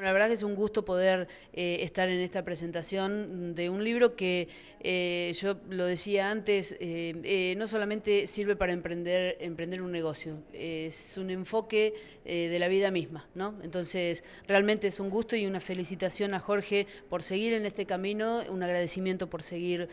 Bueno, la verdad que es un gusto poder eh, estar en esta presentación de un libro que, eh, yo lo decía antes, eh, no solamente sirve para emprender, un negocio, es un enfoque de la vida misma, ¿no? Entonces, realmente es un gusto y una felicitación a Jorge por seguir en este camino, un agradecimiento por seguir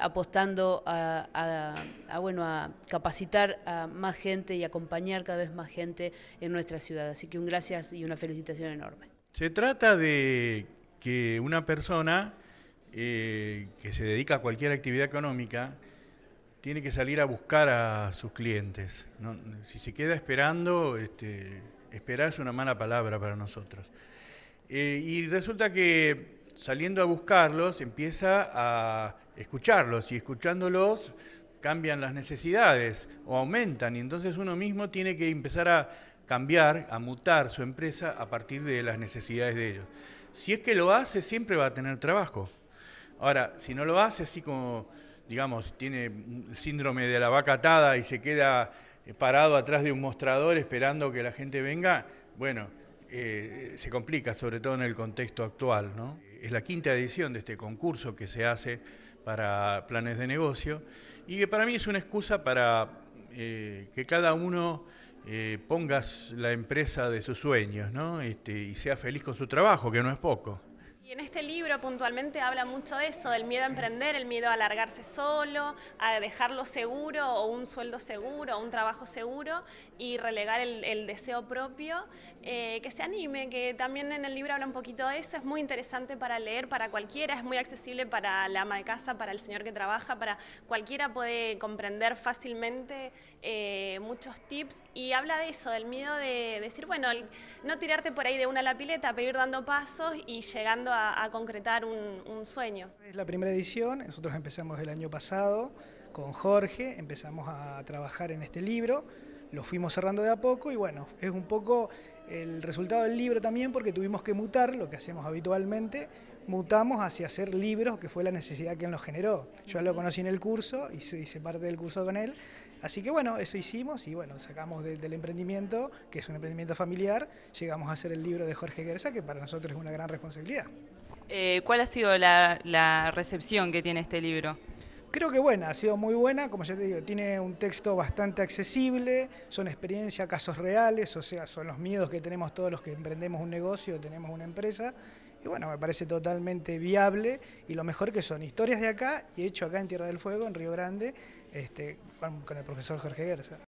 apostando a, bueno, a capacitar a más gente y acompañar cada vez más gente en nuestra ciudad. Así que un gracias y una felicitación enorme. Se trata de que una persona eh, que se dedica a cualquier actividad económica tiene que salir a buscar a sus clientes. Si se queda esperando, este, esperar es una mala palabra para nosotros. Eh, y resulta que saliendo a buscarlos empieza a escucharlos y escuchándolos cambian las necesidades o aumentan y entonces uno mismo tiene que empezar a cambiar, a mutar su empresa a partir de las necesidades de ellos. Si es que lo hace, siempre va a tener trabajo. Ahora, si no lo hace, así como, digamos, tiene síndrome de la vaca atada y se queda eh, parado atrás de un mostrador esperando que la gente venga, bueno, eh, se complica, sobre todo en el contexto actual, ¿no? es la quinta edición de este concurso que se hace para planes de negocio y que para mí es una excusa para eh, que cada uno eh, ponga la empresa de sus sueños ¿no? Este, y sea feliz con su trabajo, que no es poco en este libro puntualmente habla mucho de eso, del miedo a emprender, el miedo a alargarse solo, a dejarlo seguro o un sueldo seguro, un trabajo seguro y relegar el, deseo propio, eh, que se anime, que también en el libro habla un poquito de eso, es muy interesante para leer, para cualquiera, es muy accesible para la ama de casa, para el señor que trabaja, para cualquiera puede comprender fácilmente eh, muchos tips y habla de eso, del miedo de decir, bueno, no tirarte por ahí de una a la pileta, pero ir dando pasos y llegando a a, concretar un, sueño. Es la primera edición, nosotros empezamos el año pasado con Jorge, empezamos a trabajar en este libro, lo fuimos cerrando de a poco y bueno, es un poco el resultado del libro también porque tuvimos que mutar lo que hacemos habitualmente, mutamos hacia hacer libros, que fue la necesidad que nos generó. Yo lo conocí en el curso, y hice parte del curso con él, así que bueno, eso hicimos y bueno, sacamos del emprendimiento, que es un emprendimiento familiar, llegamos a hacer el libro de Jorge Guerza, que para nosotros es una gran responsabilidad. Eh, ¿Cuál ha sido la, recepción que tiene este libro? Creo que buena, ha sido muy buena, como ya te digo, tiene un texto bastante accesible, son experiencias, casos reales, o sea, son los miedos que tenemos todos los que emprendemos un negocio, tenemos una empresa, y bueno, me parece totalmente viable, y lo mejor que son historias de acá y hecho acá en Tierra del Fuego, en Río Grande, este, con el profesor Jorge Gersa.